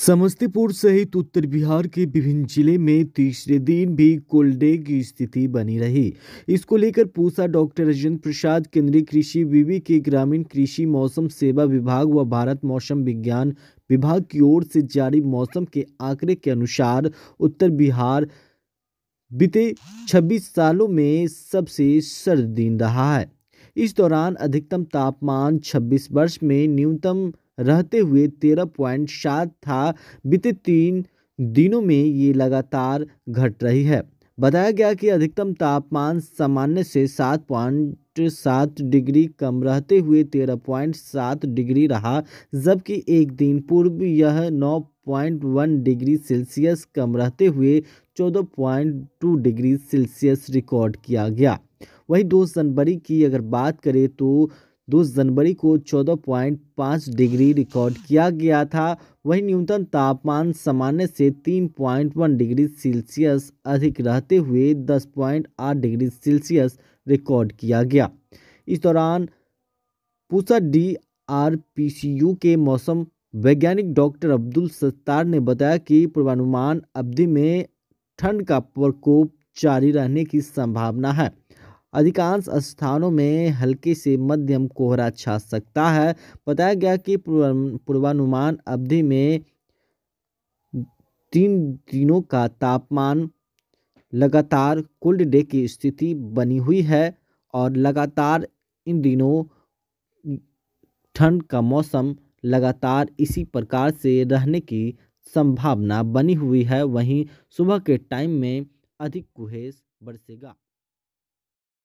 समस्तीपुर सहित उत्तर बिहार के विभिन्न जिले में तीसरे दिन भी कोल्ड डे की स्थिति बनी रही इसको लेकर पूसा डॉक्टर राजेंद्र प्रसाद केंद्रीय कृषि विवि के ग्रामीण कृषि मौसम सेवा विभाग व भारत मौसम विज्ञान विभाग की ओर से जारी मौसम के आंकड़े के अनुसार उत्तर बिहार बीते 26 सालों में सबसे सर्द दिन रहा है इस दौरान अधिकतम तापमान 26 वर्ष में न्यूनतम रहते हुए तेरह पॉइंट सात था बीते तीन दिनों में ये लगातार घट रही है बताया गया कि अधिकतम तापमान सामान्य से सात पॉइंट सात डिग्री कम रहते हुए तेरह पॉइंट सात डिग्री रहा जबकि एक दिन पूर्व यह नौ पॉइंट वन डिग्री सेल्सियस कम रहते हुए चौदह point two degree Celsius record किया गया वही दो जनवरी की अगर बात करें तो दो जनवरी को चौदह पॉइंट पाँच डिग्री रिकॉर्ड किया गया था वहीं न्यूनतम तापमान सामान्य से तीन पॉइंट वन डिग्री सेल्सियस अधिक रहते हुए दस पॉइंट आठ डिग्री सेल्सियस रिकॉर्ड किया गया इस दौरान Pusa D R P C U के मौसम वैज्ञानिक डॉक्टर अब्दुल सत्तार ने बताया कि पूर्वानुमान अवधि में ठंड का प्रकोप जारी रहने की संभावना है अधिकांश स्थानों में हल्के से मध्यम कोहरा छा सकता है बताया गया कि पूर्वानुमान अवधि में तीन दिनों का तापमान लगातार कोल्ड डे की स्थिति बनी हुई है और लगातार इन दिनों ठंड का मौसम लगातार इसी प्रकार से रहने की संभावना बनी हुई है वहीं सुबह के टाइम में अधिक कुहेस बरसेगा